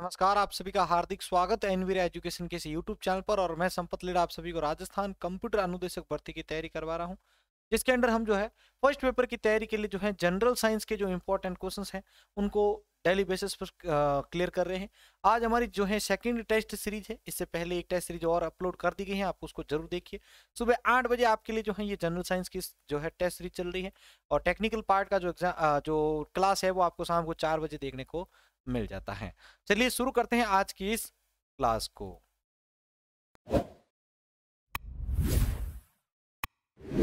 नमस्कार आप सभी का हार्दिक स्वागत है एनवीर एजुकेशन के यूट्यूब चैनल पर और मैं संपत लीड आप सभी को राजस्थान कंप्यूटर अनुदेशक भर्ती की तैयारी करवा रहा हूं जिसके अंदर हम जो है फर्स्ट पेपर की तैयारी के लिए जो है जनरल साइंस के जो इंपॉर्टेंट क्वेश्चन हैं उनको डेली बेसिस पर क्लियर कर रहे हैं आज हमारी जो है सेकेंड टेस्ट सीरीज है इससे पहले एक टेस्ट सीरीज और अपलोड कर दी गई है आप उसको जरूर देखिए सुबह आठ बजे आपके लिए जो है ये जनरल साइंस की जो है टेस्ट सीरीज चल रही है और टेक्निकल पार्ट का जो एग्जाम जो क्लास है वो आपको शाम को चार बजे देखने को मिल जाता है चलिए शुरू करते हैं आज की इस क्लास को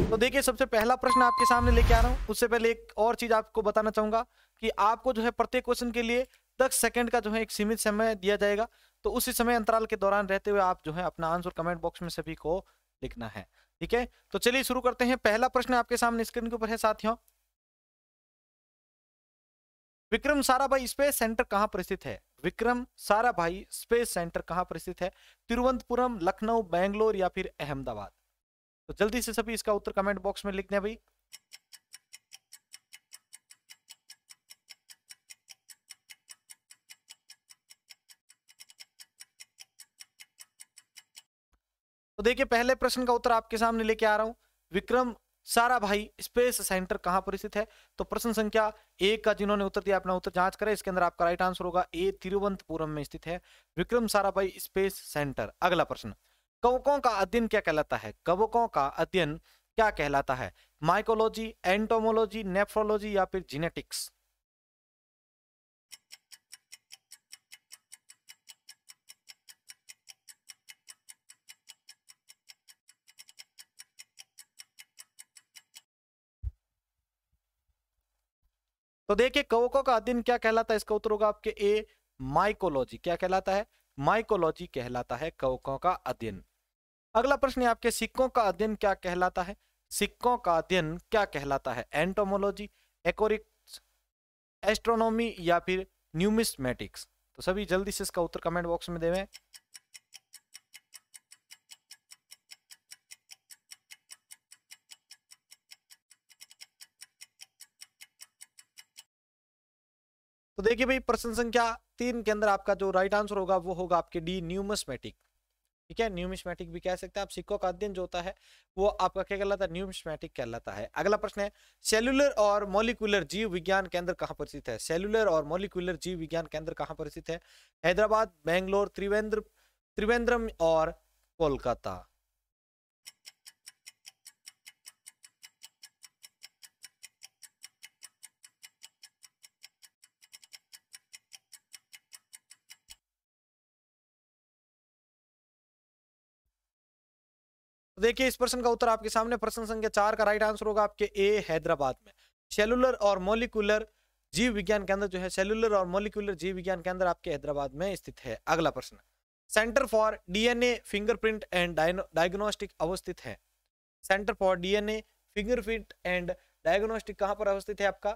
तो देखिए सबसे पहला प्रश्न आपके सामने लेके आ रहा हूं उससे पहले एक और चीज आपको बताना चाहूंगा कि आपको जो है प्रत्येक क्वेश्चन के लिए दस सेकंड का जो है एक सीमित समय दिया जाएगा तो उसी समय अंतराल के दौरान रहते हुए आप जो है अपना आंसर कमेंट बॉक्स में सभी को लिखना है ठीक है तो चलिए शुरू करते हैं पहला प्रश्न आपके सामने स्क्रीन के ऊपर है साथियों विक्रम साराभाई स्पेस सेंटर कहाँ पर स्थित है विक्रम साराभाई स्पेस सेंटर कहाँ पर स्थित है तिरुवंतपुरम लखनऊ बैंगलोर या फिर अहमदाबाद तो जल्दी से सभी इसका उत्तर कमेंट बॉक्स में लिख दें भाई तो देखिए पहले प्रश्न का उत्तर आपके सामने लेके आ रहा हूं विक्रम सारा भाई स्पेस सेंटर कहां पर स्थित है तो प्रश्न संख्या एक का जिन्होंने उत्तर दिया अपना उत्तर जांच करें इसके अंदर आपका राइट आंसर होगा ए तिरुवंतपुरम में स्थित है विक्रम साराभाई स्पेस सेंटर अगला प्रश्न कवकों का अध्ययन क्या कहलाता है कवकों का अध्ययन क्या कहलाता है माइकोलॉजी एंटोमोलॉजी नेफ्रोलॉजी या फिर जीनेटिक्स तो देखिए कवकों का अध्ययन क्या कहलाता है इसका उत्तर होगा आपके ए माइकोलॉजी क्या कहलाता है माइकोलॉजी कहलाता है कवकों का अध्ययन अगला प्रश्न है आपके सिक्कों का अध्ययन क्या कहलाता है सिक्कों का अध्ययन क्या कहलाता है एंटोमोलॉजी एकोरिक्स एस्ट्रोनॉमी या फिर न्यूमिस्मेटिक्स तो सभी जल्दी से इसका उत्तर कमेंट बॉक्स में देवें तो देखिए भाई प्रश्न संख्या तीन के अंदर आपका जो राइट आंसर होगा वो होगा आपके डी न्यूमस्मेटिक ठीक है न्यूमिस्मेटिक भी कह सकते हैं आप सिक्कों का अध्ययन जो होता है वो आपका क्या कहलाता है न्यूमिस्मेटिक कहलाता है अगला प्रश्न है सेलुलर और मोलिकुलर जीव विज्ञान केंद्र कहाँ पर स्थित है सेलुलर और मोलिकुलर जीव विज्ञान केंद्र कहाँ पर स्थित है हैदराबाद बेंगलोर त्रिवेंद्र त्रिवेंद्रम और कोलकाता देखिए इस प्रश्न का उत्तर आपके सामने प्रश्न संख्या चार का राइट आंसर होगा आपके ए हैदराबाद में सेलुलर और मोलिकुलर जीव विज्ञान केंद्र जो है सेलुलर और मोलिकुलर जीव विज्ञान केंद्र आपके हैदराबाद में स्थित है अगला प्रश्न centre for DNA fingerprint and diagnostic अवस्थित है centre for DNA fingerprint and diagnostic कहां पर अवस्थित है आपका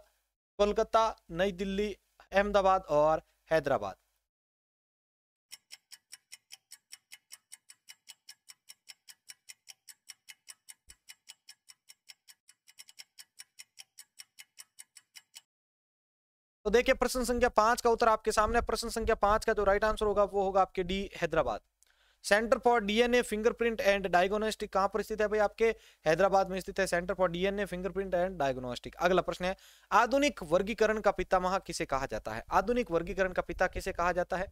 कोलकाता नई दिल्ली अहमदाबाद और हैदराबाद तो देखिए प्रश्न संख्या पांच का उत्तर आपके सामने प्रश्न संख्या पांच का जो राइट आंसर होगा वो होगा आपके डी Hyderabad centre for DNA fingerprint and diagnostic कहां पर स्थित है भाई आपके हैदराबाद में स्थित है centre for DNA fingerprint and diagnostic अगला प्रश्न है आधुनिक वर्गीकरण का पिता महा किसे कहा जाता है आधुनिक वर्गीकरण का पिता किसे कहा जाता है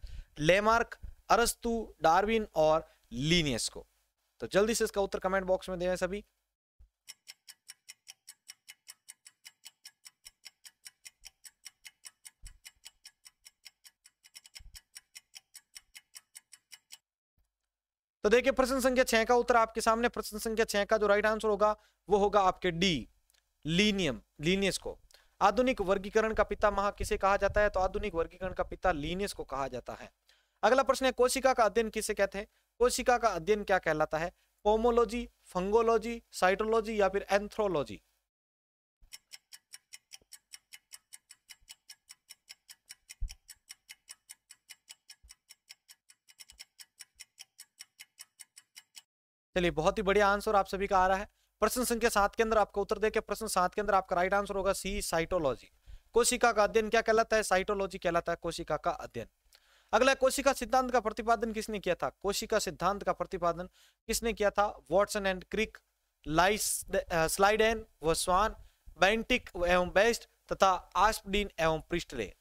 लेमार्क अरस्तु डार्विन और लीनियस को तो जल्दी से इसका उत्तर कमेंट बॉक्स में दे सभी तो देखिए प्रश्न संख्या छह का उत्तर आपके सामने प्रश्न संख्या छह का जो राइट आंसर होगा वो होगा आपके डी लीनियम लीनियस को आधुनिक वर्गीकरण का पिता महा किसे कहा जाता है तो आधुनिक वर्गीकरण का पिता लीनियस को कहा जाता है अगला प्रश्न है कोशिका का अध्ययन किसे कहते हैं कोशिका का अध्ययन क्या कहलाता है पोमोलॉजी फंगोलॉजी साइटोलॉजी या फिर एंथ्रोलॉजी चलिए बहुत ही बढ़िया आंसर आप सभी का आ रहा है प्रश्न संख्या सात के अंदर आपको उत्तर दे प्रश्न सात के अंदर आपका राइट आंसर होगा सी साइटोलॉजी कोशिका का अध्ययन क्या कहलाता है साइटोलॉजी कहलाता है कोशिका का अध्ययन अगला कोशिका सिद्धांत का प्रतिपादन किसने किया था कोशिका सिद्धांत का प्रतिपादन किसने किया था वॉटसन एंड क्रिक लाइस स्लाइडेन एंड व स्वान बेंटिक एवं बेस्ट तथा आस्पडीन एवं प्रिस्टले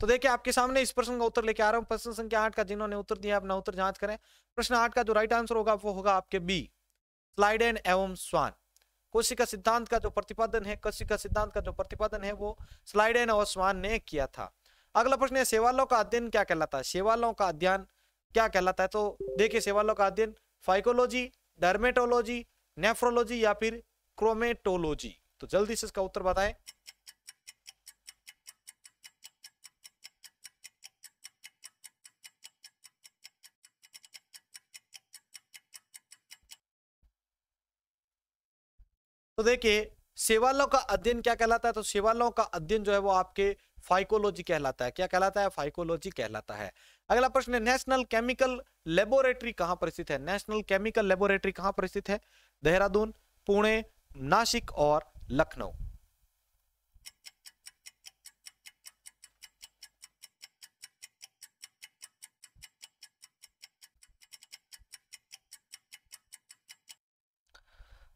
तो देखिए आपके सामने इस प्रश्न का उत्तर लेके आ रहा हूँ प्रश्न संख्या आठ का जिन्होंने उत्तर दिया अपना उत्तर जांच करें प्रश्न आठ का जो राइट आंसर होगा वो होगा आपके बी स्लाइडेन एवं स्वान कोशिका सिद्धांत का जो प्रतिपादन है कोशिका सिद्धांत का जो प्रतिपादन है वो स्लाइडेन और स्वान ने किया था अगला प्रश्न है सेवालों का अध्ययन क्या कहलाता है सेवालों का अध्ययन क्या कहलाता है तो देखिए सेवालों का अध्ययन फाइकोलॉजी डर्मेटोलॉजी नेफ्रोलॉजी या फिर क्रोमेटोलॉजी तो जल्दी से इसका उत्तर बताएं तो देखिए सेवालों का अध्ययन क्या कहलाता है तो सेवालों का अध्ययन जो है वो आपके फाइकोलॉजी कहलाता है क्या कहलाता है फाइकोलॉजी कहलाता है अगला प्रश्न है नेशनल केमिकल लेबोरेटरी कहां पर स्थित है नेशनल केमिकल लेबोरेटरी कहां पर स्थित है देहरादून पुणे नासिक और लखनऊ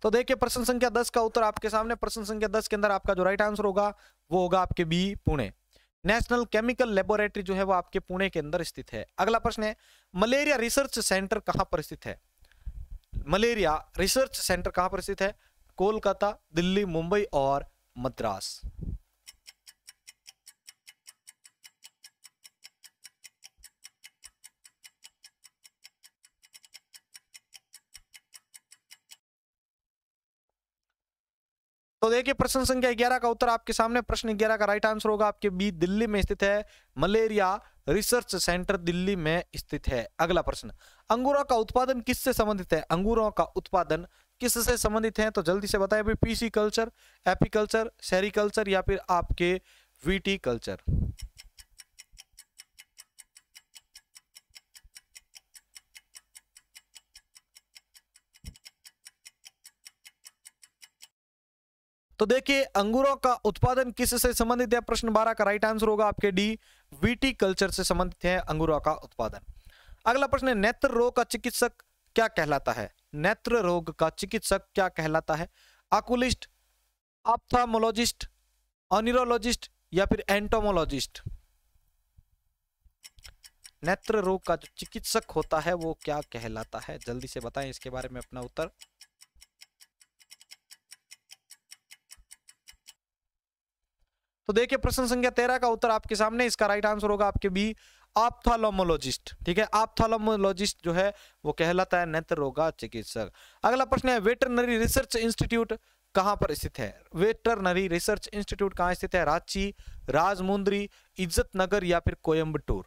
तो देखिए प्रश्न संख्या दस का उत्तर आपके सामने प्रश्न संख्या दस के अंदर आपका जो राइट आंसर होगा वो होगा आपके B Pune national chemical laboratory जो है वो आपके पुणे के अंदर स्थित है अगला प्रश्न है मलेरिया रिसर्च सेंटर कहाँ पर स्थित है मलेरिया रिसर्च सेंटर कहाँ पर स्थित है कोलकाता दिल्ली मुंबई और मद्रास देखिए प्रश्न संख्या ग्यारह का उत्तर आपके सामने प्रश्न ग्यारह का राइट आंसर होगा आपके बी दिल्ली में स्थित है मलेरिया रिसर्च सेंटर दिल्ली में स्थित है अगला प्रश्न अंगूरों का उत्पादन किससे संबंधित है अंगूरों का उत्पादन किससे संबंधित है तो जल्दी से बताए पीसी कल्चर एपी कल्चर सेरी या फिर आपके वीटी कल्चर तो देखिए अंगूरों का उत्पादन किस से संबंधित है प्रश्न बारह का राइट आंसर होगा आपके डी वीटी कल्चर से संबंधित है अंगूरों का उत्पादन अगला प्रश्न है नेत्र रोग का चिकित्सक क्या कहलाता है नेत्र रोग का चिकित्सक क्या कहलाता है आकुलिस्ट ऑप्थामोलॉजिस्ट अनिरोलॉजिस्ट या फिर एंटोमोलॉजिस्ट नेत्र रोग का जो चिकित्सक होता है वो क्या कहलाता है जल्दी से बताएं इसके बारे में अपना उत्तर तो देखिए प्रश्न संख्या तेरह का उत्तर आपके सामने इसका राइट आंसर होगा आपके बी ऑप्थोलोमोलॉजिस्ट ठीक है ऑप्थोलोमोलॉजिस्ट जो है वो कहलाता है नेत्र रोगा चिकित्सक अगला प्रश्न है वेटरनरी रिसर्च इंस्टीट्यूट कहां पर स्थित है वेटरनरी रिसर्च इंस्टीट्यूट कहां स्थित है रांची राजमुंद्री इज्जत नगर या फिर कोयम्बटूर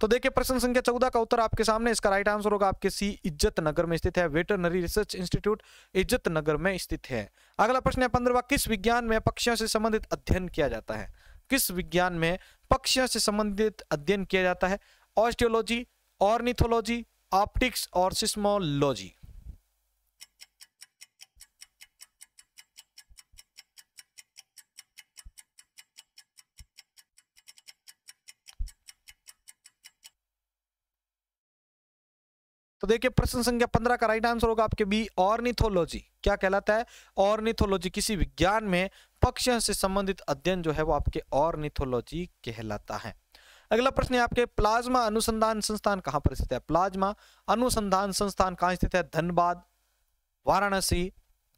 तो देखिए प्रश्न संख्या चौदह का उत्तर आपके सामने इसका राइट आंसर होगा आपके सी इज्जत नगर में स्थित है वेटरनरी रिसर्च इंस्टीट्यूट इज्जत नगर में स्थित है अगला प्रश्न है पंद्रवा किस विज्ञान में पक्षियों से संबंधित अध्ययन किया जाता है किस विज्ञान में पक्षियों से संबंधित अध्ययन किया जाता है ऑस्टियोलॉजी ऑर्निथोलॉजी ऑप्टिक्स और सिस्मोलॉजी देखिए प्रश्न संख्या पंद्रह का राइट आंसर होगा आपके बी ऑर्निथोलॉजी क्या कहलाता है ऑर्निथोलॉजी किसी विज्ञान में पक्षियों से संबंधित अध्ययन जो है वो आपके ऑर्निथोलॉजी कहलाता है अगला प्रश्न है आपके प्लाज्मा अनुसंधान संस्थान कहां पर स्थित है प्लाज्मा अनुसंधान संस्थान कहां स्थित है धनबाद वाराणसी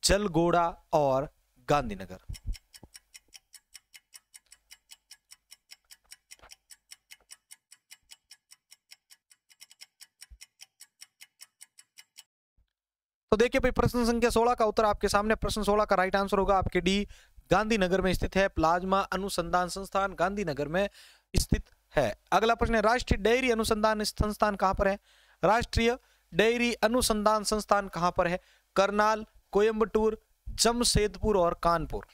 जलगोड़ा और गांधीनगर तो देखिए भाई प्रश्न संख्या सोलह का उत्तर आपके सामने प्रश्न सोलह का राइट आंसर होगा आपके डी गांधीनगर में स्थित है प्लाज्मा अनुसंधान संस्थान गांधीनगर में स्थित है अगला प्रश्न है राष्ट्रीय डेयरी अनुसंधान संस्थान कहाँ पर है राष्ट्रीय डेयरी अनुसंधान संस्थान कहाँ पर है करनाल कोयम्बटूर जमशेदपुर और कानपुर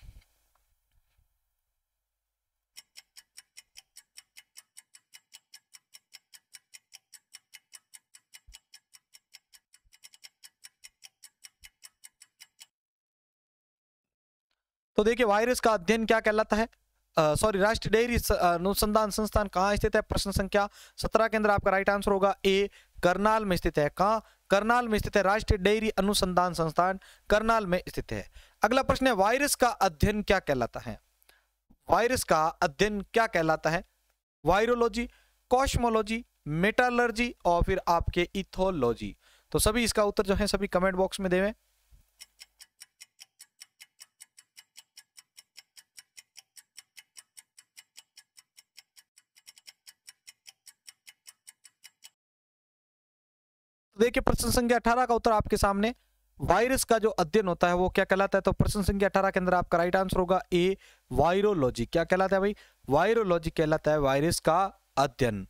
तो देखिए वायरस का अध्ययन क्या कहलाता है सॉरी राष्ट्रीय डेयरी अनुसंधान संस्थान कहाँ स्थित है प्रश्न संख्या सत्रह के अंदर आपका राइट आंसर होगा ए करनाल में स्थित है कहाँ करनाल में स्थित है राष्ट्रीय डेयरी अनुसंधान संस्थान करनाल में स्थित है अगला प्रश्न है वायरस का अध्ययन क्या कहलाता है वायरस का अध्ययन क्या कहलाता है वायरोलॉजी कॉस्मोलॉजी मेटालर्जी और फिर आपके इथोलॉजी तो सभी इसका उत्तर जो है सभी कमेंट बॉक्स में देवें देखिए प्रश्न संख्या अठारह का उत्तर आपके सामने वायरस का जो अध्ययन होता है वो क्या कहलाता है तो प्रश्न संख्या अठारह के अंदर आपका राइट आंसर होगा ए वायरोलॉजी क्या कहलाता है भाई वायरोलॉजी कहलाता है वायरस का अध्ययन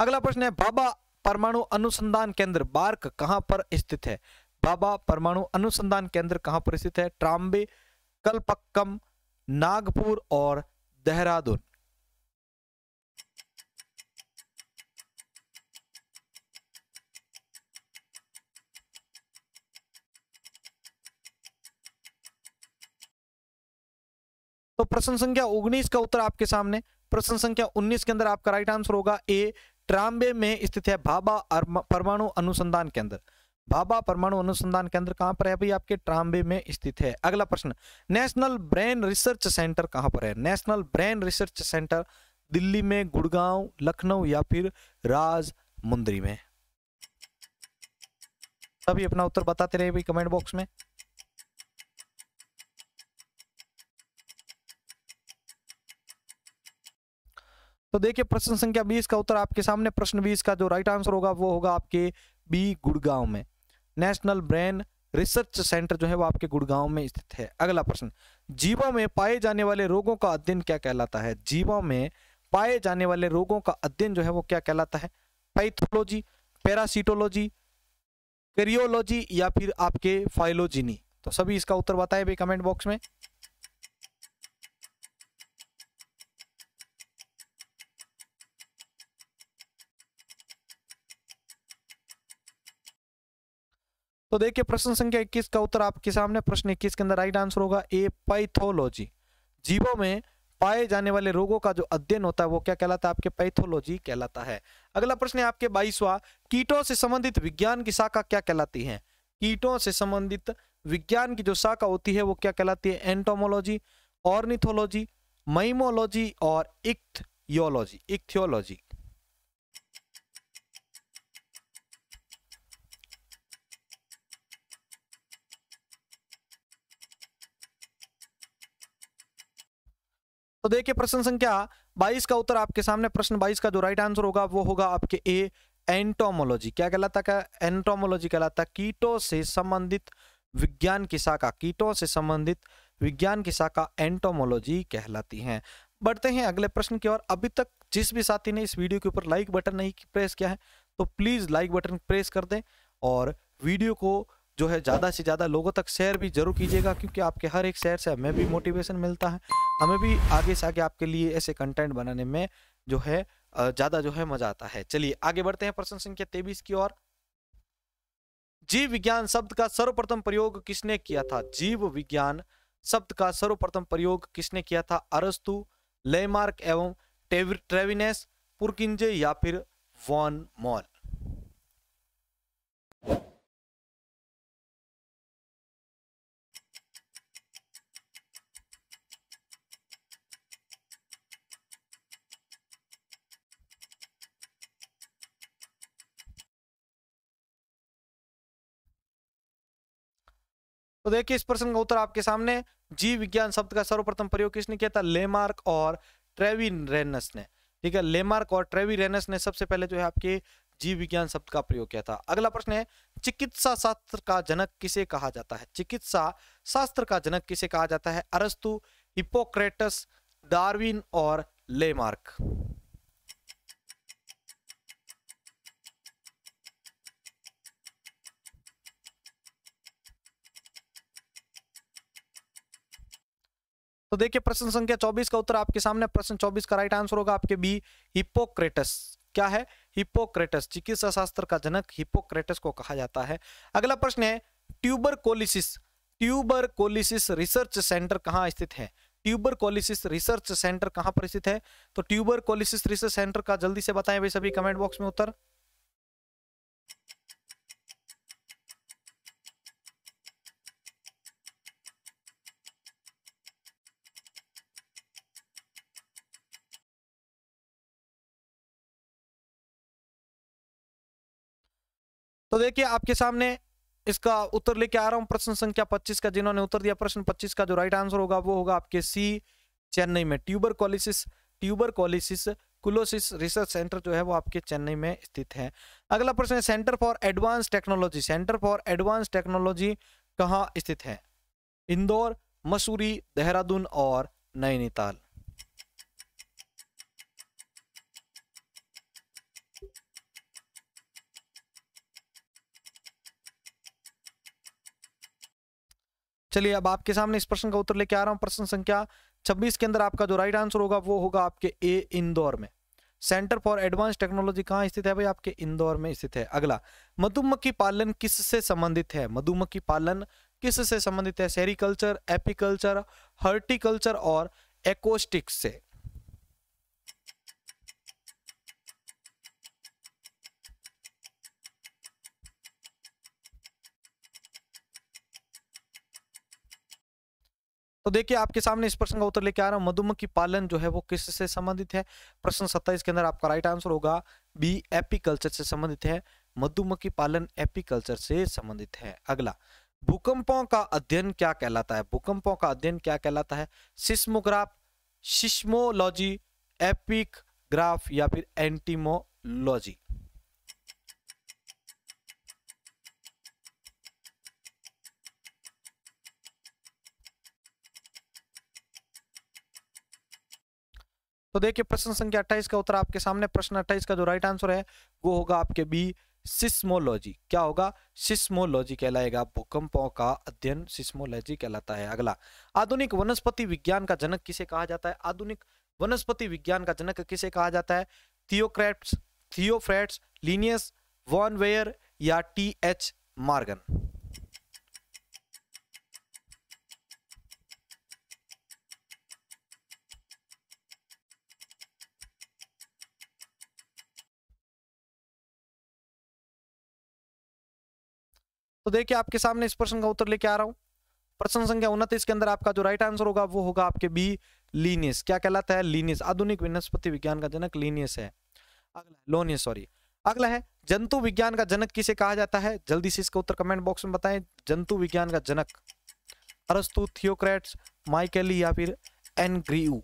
अगला प्रश्न है बाबा परमाणु अनुसंधान केंद्र बार्क कहां पर स्थित है बाबा परमाणु अनुसंधान केंद्र कहां पर स्थित है ट्राम्बे कलपक्कम नागपुर और देहरादून प्रश्न संख्या उन्नीस का उत्तर आपके सामने प्रश्न संख्या उन्नीस के अंदर आपका राइट आंसर होगा ए ट्राम्बे में स्थित है भाबा परमाणु अनुसंधान केंद्र भाबा परमाणु अनुसंधान केंद्र कहां पर है भाई आपके ट्राम्बे में स्थित है अगला प्रश्न नेशनल ब्रेन रिसर्च सेंटर कहां पर है national brain research centre Delhi में गुड़गांव लखनऊ या फिर राजमुंद्री में सभी अपना उत्तर बताते रहे भाई कमेंट बॉक्स में तो देखिए प्रश्न संख्या बीस का उत्तर आपके सामने प्रश्न बीस का जो राइट आंसर होगा वो होगा आपके बी गुड़गांव में नेशनल ब्रेन रिसर्च सेंटर जो है वो आपके गुड़गांव में स्थित है अगला प्रश्न जीवों में पाए जाने वाले रोगों का अध्ययन क्या कहलाता है जीवों में पाए जाने वाले रोगों का अध्ययन जो है वो क्या कहलाता है पैथोलॉजी पैरासीटोलॉजी करियोलॉजी या फिर आपके फाइलोजिनी तो सभी इसका उत्तर बताए भाई कमेंट बॉक्स में तो देखिए प्रश्न संख्या इक्कीस का उत्तर आपके सामने प्रश्न इक्कीस के अंदर राइट आंसर होगा ए पैथोलॉजी जीवों में पाए जाने वाले रोगों का जो अध्ययन होता है वो क्या कहलाता है आपके पैथोलॉजी कहलाता है अगला प्रश्न है आपके बाईसवा कीटों से संबंधित विज्ञान की शाखा क्या कहलाती है कीटों से संबंधित विज्ञान की जो शाखा होती है वो क्या कहलाती है एंटोमोलॉजी ऑर्निथोलॉजी माइमोलॉजी और इक्थियोलॉजी इक्थियोलॉजी तो देखिए प्रश्न संख्या 22 का उत्तर आपके सामने प्रश्न 22 का जो राइट आंसर होगा वो होगा आपके ए एंटोमोलॉजी क्या कहलाता है एंटोमोलॉजी कहलाता है कीटो से संबंधित विज्ञान की शाखा कीटों से संबंधित विज्ञान की शाखा एंटोमोलॉजी कहलाती है बढ़ते हैं अगले प्रश्न की ओर अभी तक जिस भी साथी ने इस वीडियो के ऊपर लाइक बटन नहीं प्रेस किया है तो प्लीज़ लाइक बटन प्रेस कर दें और वीडियो को जो है ज़्यादा से ज़्यादा लोगों तक शेयर भी जरूर कीजिएगा क्योंकि आपके हर एक शेयर से हमें भी मोटिवेशन मिलता है हमें भी आगे से आगे आपके लिए ऐसे कंटेंट बनाने में जो है ज़्यादा जो है मज़ा आता है चलिए आगे बढ़ते हैं प्रश्न संख्या तेईस की ओर जीव विज्ञान शब्द का सर्वप्रथम प्रयोग किसने किया था जीव विज्ञान शब्द का सर्वप्रथम प्रयोग किसने किया था अरस्तु लेमार्क एवं ट्रेविनेस पुरकिंजे या फिर वॉन मॉल तो देखिए इस प्रश्न का उत्तर आपके सामने जीव विज्ञान शब्द का सर्वप्रथम प्रयोग किसने किया था लेमार्क और ट्रेविन रेनस ने ठीक है लेमार्क और ट्रेवी रेनस ने सबसे पहले जो है आपके जीव विज्ञान शब्द का प्रयोग किया था अगला प्रश्न है चिकित्सा शास्त्र का जनक किसे कहा जाता है चिकित्सा शास्त्र का जनक किसे कहा जाता है अरस्तु हिपोक्रेटस डार्विन और लेमार्क तो देखिए प्रश्न संख्या 24 का उत्तर आपके सामने प्रश्न 24 का राइट आंसर होगा आपके बी हिपोक्रेटस क्या है हिपोक्रेटस चिकित्सा शास्त्र का जनक हिपोक्रेटस को कहा जाता है अगला प्रश्न है tuberculosis tuberculosis research centre कहाँ स्थित है ट्यूबर कोलिसिस रिसर्च सेंटर कहाँ पर स्थित है तो ट्यूबर कोलिसिस रिसर्च सेंटर का जल्दी से बताएं भाई सभी कमेंट बॉक्स में उत्तर तो देखिए आपके सामने इसका उत्तर लेके आ रहा हूं प्रश्न संख्या 25 का जिन्होंने उत्तर दिया प्रश्न 25 का जो राइट आंसर होगा वो होगा आपके सी चेन्नई में ट्यूबर कॉलिसिस ट्यूबर कॉलिसिस कुलोसिस रिसर्च सेंटर जो है वो आपके चेन्नई में स्थित है अगला प्रश्न है centre for advance technology centre for advance technology कहाँ स्थित है इंदौर मसूरी देहरादून और नैनीताल चलिए अब आपके सामने इस प्रश्न का उत्तर लेके आ रहा हूँ प्रश्न संख्या छब्बीस के अंदर आपका जो राइट आंसर होगा वो होगा आपके ए इंदौर में सेंटर फॉर एडवांस टेक्नोलॉजी कहाँ स्थित है भाई आपके इंदौर में स्थित है अगला मधुमक्खी पालन किस से संबंधित है मधुमक्खी पालन किस से संबंधित है सेरिकल्चर एपिकल्चर हर्टिकल्चर और एकोस्टिक्स से तो देखिए आपके सामने इस प्रश्न का उत्तर लेके आ रहा हूँ मधुमक्खी पालन जो है वो किससे संबंधित है प्रश्न सत्ताईस के अंदर आपका राइट आंसर होगा बी एपीकल्चर से संबंधित है मधुमक्खी पालन एपीकल्चर से संबंधित है अगला भूकंपों का अध्ययन क्या कहलाता है भूकंपों का अध्ययन क्या कहलाता है सिस्मोग्राफ सिस्मोलॉजी एपिक ग्राफ या फिर एंटीमोलॉजी तो देखिए प्रश्न संख्या अट्ठाईस का उत्तर आपके सामने प्रश्न अट्ठाईस का जो राइट आंसर है वो होगा आपके बी सिस्मोलॉजी क्या होगा सिस्मोलॉजी कहलाएगा भूकंपों का अध्ययन सिस्मोलॉजी कहलाता है अगला आधुनिक वनस्पति विज्ञान का जनक किसे कहा जाता है आधुनिक वनस्पति विज्ञान का जनक किसे कहा जाता है Theocrates Theophrastus Linnaeus von Baer या टी एच मार्गन तो देखिए आपके सामने इस प्रश्न का उत्तर लेके आ रहा हूं प्रश्न संख्या उनतीस के अंदर आपका जो राइट आंसर होगा वो होगा आपके बी लीनियस क्या कहलाता है लीनियस आधुनिक वनस्पति विज्ञान का जनक लीनियस है अगला लोनियस सॉरी अगला है जंतु विज्ञान का जनक किसे कहा जाता है जल्दी से इसका उत्तर कमेंट बॉक्स में बताएं जंतु विज्ञान का जनक अरस्तु थियोक्रेट्स माइकेली या फिर एनग्रीयू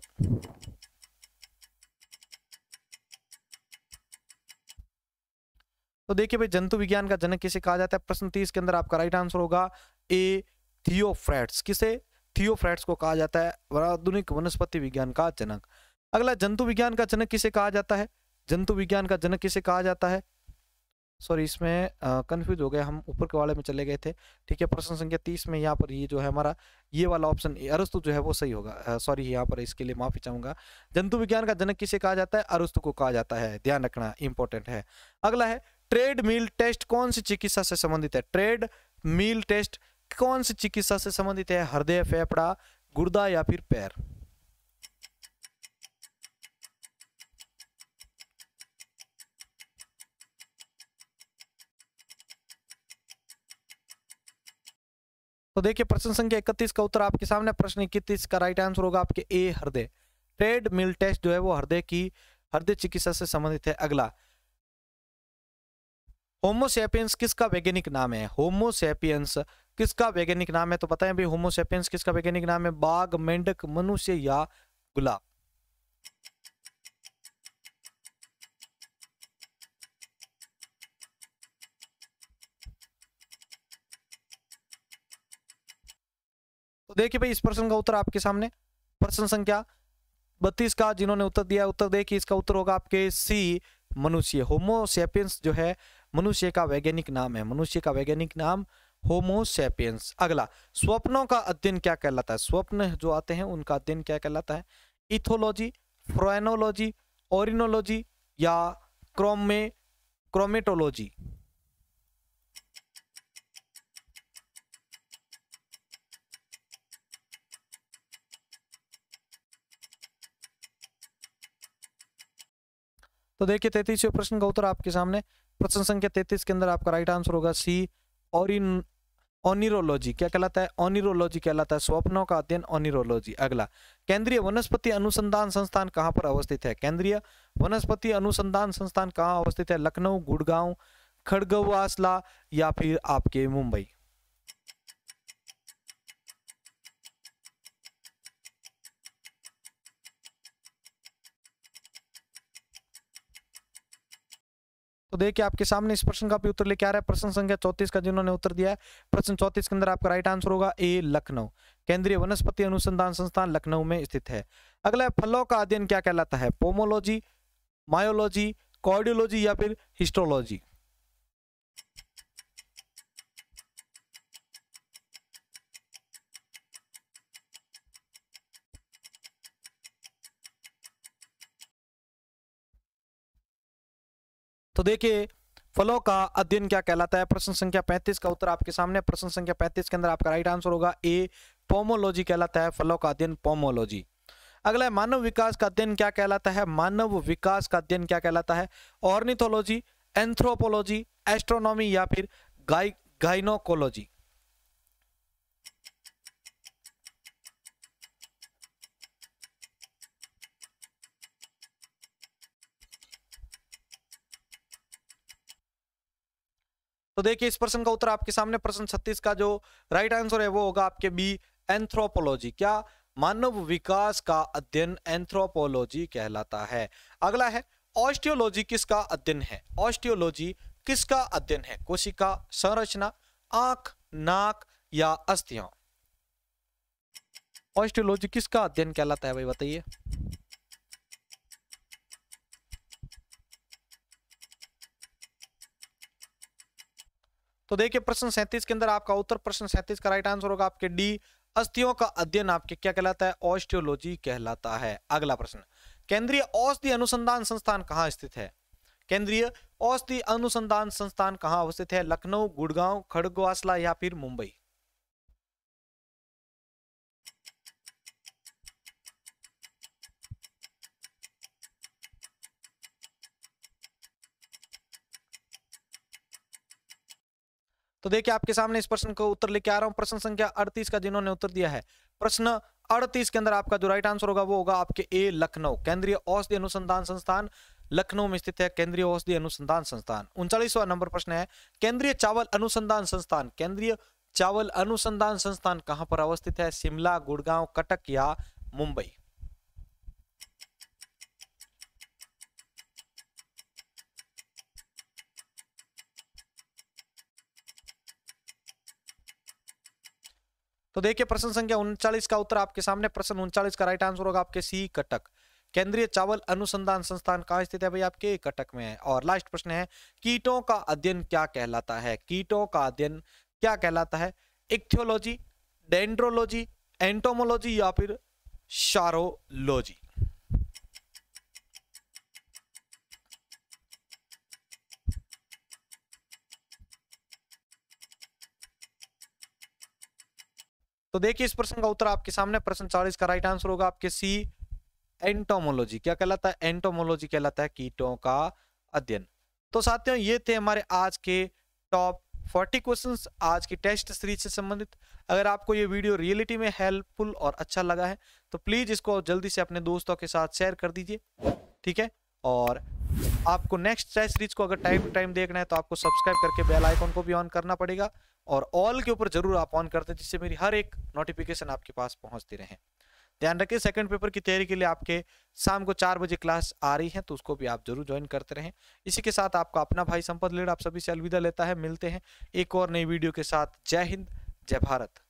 तो देखिए भाई जंतु विज्ञान का जनक किसे कहा जाता है प्रश्न तीस के अंदर आपका राइट आंसर होगा ए थियोफ्रेट्स किसे थियोफ्रेट्स को कहा जाता है आधुनिक वनस्पति विज्ञान का जनक अगला जंतु विज्ञान का जनक किसे कहा जाता है जंतु विज्ञान का जनक किसे कहा जाता है सॉरी इसमें कंफ्यूज हो गए हम ऊपर के वाले में चले गए थे ठीक है प्रश्न संख्या तीस में यहाँ पर ये जो है हमारा ये वाला ऑप्शन अरस्तु जो है वो सही होगा सॉरी यहाँ पर इसके लिए माफी चाहूंगा जंतु विज्ञान का जनक किसे कहा जाता है अरस्तु को कहा जाता है ध्यान रखना इंपॉर्टेंट है अगला है ट्रेड मील टेस्ट कौन सी चिकित्सा से संबंधित है ट्रेड मील टेस्ट कौन सी चिकित्सा से संबंधित है हृदय फेफड़ा गुर्दा या फिर पैर तो देखिए प्रश्न संख्या इकतीस का उत्तर आपके सामने प्रश्न इकतीस का राइट आंसर होगा आपके ए हृदय ट्रेड मिल टेस्ट जो है वो हृदय की हृदय चिकित्सा से संबंधित है अगला होमोसेपियंस किसका वैज्ञानिक नाम है होमोसेपियंस किसका वैज्ञानिक नाम है तो बताएं भाई होमोसेपियंस किसका वैज्ञानिक नाम है बाघ मेंढक मनुष्य या गुलाब तो देखिए भाई इस प्रश्न का उत्तर आपके सामने प्रश्न संख्या बत्तीस का जिन्होंने उत्तर दिया उत्तर देखिए इसका उत्तर होगा आपके सी मनुष्य होमोसेपियंस जो है मनुष्य का वैज्ञानिक नाम है मनुष्य का वैज्ञानिक नाम होमोसेपियंस अगला स्वप्नों का अध्ययन क्या कहलाता है स्वप्न जो आते हैं उनका अध्ययन क्या कहलाता है इथोलॉजी फ्रोनोलॉजी ओरिनोलॉजी या क्रोमे क्रोमेटोलॉजी तो देखिए तैतीसवें प्रश्न का उत्तर आपके सामने प्रश्न संख्या तैतीस के अंदर आपका राइट आंसर होगा सी और इन ऑनिरोलॉजी क्या कहलाता है ऑनिरोलॉजी कहलाता है स्वप्नों का अध्ययन ऑनिरोलॉजी अगला केंद्रीय वनस्पति अनुसंधान संस्थान कहाँ पर अवस्थित है केंद्रीय वनस्पति अनुसंधान संस्थान कहाँ अवस्थित है लखनऊ गुड़गांव खड़गवासला या फिर आपके मुंबई तो देखिए आपके सामने इस प्रश्न का भी उत्तर लेके आ रहा है प्रश्न संख्या चौतीस का जिन्होंने उत्तर दिया है प्रश्न चौतीस के अंदर आपका राइट आंसर होगा ए लखनऊ केंद्रीय वनस्पति अनुसंधान संस्थान लखनऊ में स्थित है अगला फलों का अध्ययन क्या कहलाता है पोमोलॉजी मायोलॉजी कॉर्डियोलॉजी या फिर हिस्टोलॉजी तो देखिए फलों का अध्ययन क्या कहलाता है प्रश्न संख्या 35 का उत्तर आपके सामने प्रश्न संख्या 35 के अंदर आपका राइट आंसर होगा ए पोमोलॉजी कहलाता है फलों का अध्ययन पोमोलॉजी अगला है मानव विकास का अध्ययन क्या कहलाता है मानव विकास का अध्ययन क्या कहलाता है ऑर्निथोलॉजी एंथ्रोपोलॉजी एस्ट्रोनॉमी या फिर गाइनोकोलॉजी तो देखिए इस प्रश्न का उत्तर आपके सामने प्रश्न छत्तीस का जो राइट आंसर है वो होगा आपके बी एंथ्रोपोलॉजी क्या मानव विकास का अध्ययन एंथ्रोपोलॉजी कहलाता है अगला है ऑस्टियोलॉजी किसका अध्ययन है ऑस्टियोलॉजी किसका अध्ययन है कोशिका संरचना आंख नाक या अस्थियां ऑस्टियोलॉजी किसका अध्ययन कहलाता है भाई बताइए तो देखिए प्रश्न सैंतीस के अंदर आपका उत्तर प्रश्न सैंतीस का राइट आंसर होगा आपके डी अस्थियों का अध्ययन आपके क्या कहलाता है ऑस्टियोलॉजी कहलाता है अगला प्रश्न केंद्रीय औषधि अनुसंधान संस्थान कहाँ स्थित है केंद्रीय औषधि अनुसंधान संस्थान कहाँ अवस्थित है लखनऊ गुड़गांव खड़गवासला या फिर मुंबई तो देखिए आपके सामने इस प्रश्न को उत्तर लेके आ रहा हूं प्रश्न संख्या अड़तीस का जिन्होंने उत्तर दिया है प्रश्न अड़तीस के अंदर आपका जो राइट आंसर होगा वो होगा आपके ए लखनऊ केंद्रीय औषधि अनुसंधान संस्थान लखनऊ में स्थित है केंद्रीय औषधि अनुसंधान संस्थान उनचालीसवा नंबर प्रश्न है केंद्रीय चावल अनुसंधान संस्थान केंद्रीय चावल अनुसंधान संस्थान कहां पर अवस्थित है शिमला गुड़गांव कटक या मुंबई तो देखिए प्रश्न संख्या उनचालीस का उत्तर आपके सामने प्रश्न उनचालीस का राइट आंसर होगा आपके सी कटक केंद्रीय चावल अनुसंधान संस्थान कहाँ स्थित है भाई आपके कटक में है और लास्ट प्रश्न है कीटों का अध्ययन क्या कहलाता है कीटों का अध्ययन क्या कहलाता है इक्थियोलॉजी डेंड्रोलॉजी एंटोमोलॉजी या फिर शारोलॉजी तो देखिए इस प्रश्न का उत्तर आपके सामने प्रश्न चालीस का राइट आंसर होगा आपके सी एंटोमोलॉजी क्या कहलाता है एंटोमोलॉजी कहलाता है कीटों का अध्ययन तो साथियों ये थे हमारे आज के टॉप फोर्टी क्वेश्चन आज की टेस्ट सीरीज से संबंधित अगर आपको ये वीडियो रियलिटी में हेल्पफुल और अच्छा लगा है तो प्लीज इसको जल्दी से अपने दोस्तों के साथ शेयर कर दीजिए ठीक है और आपको नेक्स्ट टेस्ट सीरीज को अगर टाइम टू टाइम देखना है तो आपको सब्सक्राइब करके बेल आइकॉन को भी ऑन करना पड़ेगा और ऑल के ऊपर जरूर आप ऑन करते हैं जिससे मेरी हर एक नोटिफिकेशन आपके पास पहुंचती रहे ध्यान रखिए सेकंड पेपर की तैयारी के लिए आपके शाम को चार बजे क्लास आ रही है तो उसको भी आप जरूर ज्वाइन करते रहें इसी के साथ आपका अपना भाई संपद लेड आप सभी से अलविदा लेता है मिलते हैं एक और नई वीडियो के साथ जय हिंद जय भारत